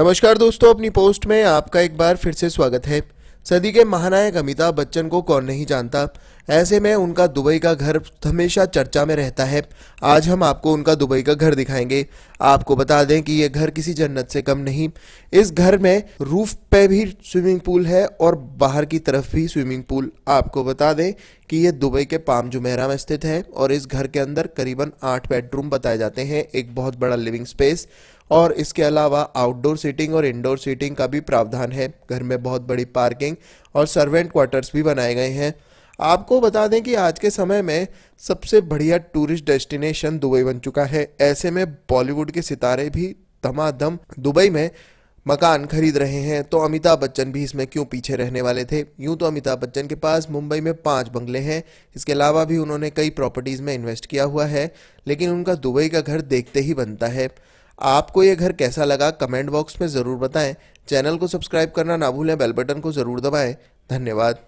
नमस्कार दोस्तों अपनी पोस्ट में आपका एक बार फिर से स्वागत है सदी के महानायक अमिताभ बच्चन को कौन नहीं जानता ऐसे में उनका दुबई का घर हमेशा चर्चा में रहता है आज हम आपको उनका दुबई का घर दिखाएंगे आपको बता दें कि यह घर किसी जन्नत से कम नहीं इस घर में रूफ पे भी स्विमिंग पूल है और बाहर की तरफ भी स्विमिंग पूल आपको बता दें कि ये दुबई के पाम जुमेरा में स्थित है और इस घर के अंदर करीबन आठ बेडरूम बताए जाते हैं एक बहुत बड़ा लिविंग स्पेस और इसके अलावा आउटडोर सीटिंग और इंडोर सीटिंग का भी प्रावधान है घर में बहुत बड़ी पार्किंग और सर्वेंट क्वार्टर्स भी बनाए गए हैं आपको बता दें कि आज के समय में सबसे बढ़िया टूरिस्ट डेस्टिनेशन दुबई बन चुका है ऐसे में बॉलीवुड के सितारे भी धमाधम दुबई में मकान खरीद रहे हैं तो अमिताभ बच्चन भी इसमें क्यों पीछे रहने वाले थे यूं तो अमिताभ बच्चन के पास मुंबई में पांच बंगले हैं इसके अलावा भी उन्होंने कई प्रॉपर्टीज़ में इन्वेस्ट किया हुआ है लेकिन उनका दुबई का घर देखते ही बनता है आपको ये घर कैसा लगा कमेंट बॉक्स में ज़रूर बताएं चैनल को सब्सक्राइब करना ना भूलें बेल बटन को ज़रूर दबाएं धन्यवाद